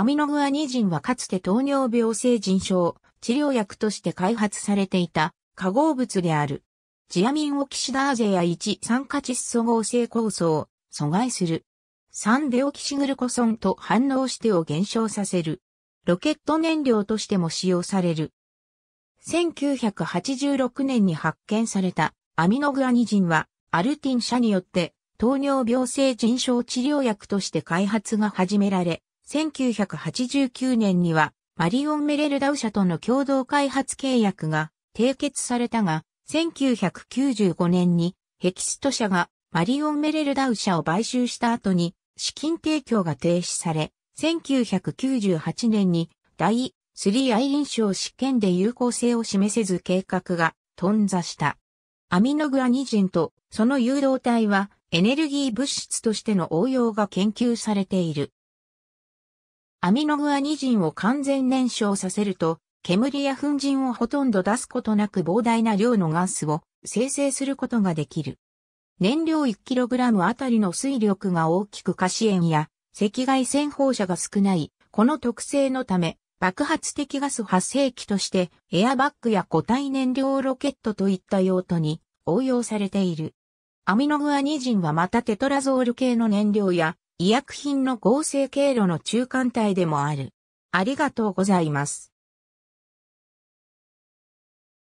アミノグアニジンはかつて糖尿病性腎症、治療薬として開発されていた化合物である。ジアミンオキシダーゼや1酸化窒素合成酵素を阻害する。3デオキシグルコソンと反応してを減少させる。ロケット燃料としても使用される。1986年に発見されたアミノグアニジンはアルティン社によって糖尿病性腎症治療薬として開発が始められ、1989年にはマリオン・メレルダウ社との共同開発契約が締結されたが、1995年にヘキスト社がマリオン・メレルダウ社を買収した後に資金提供が停止され、1998年に第3アイリン賞試験で有効性を示せず計画が頓挫した。アミノグアニジンとその誘導体はエネルギー物質としての応用が研究されている。アミノグアニジンを完全燃焼させると、煙や粉塵をほとんど出すことなく膨大な量のガスを生成することができる。燃料 1kg あたりの水力が大きく可視塩や赤外線放射が少ない、この特性のため、爆発的ガス発生器としてエアバッグや固体燃料ロケットといった用途に応用されている。アミノグアニジンはまたテトラゾール系の燃料や医薬品の合成経路の中間体でもある。ありがとうございます。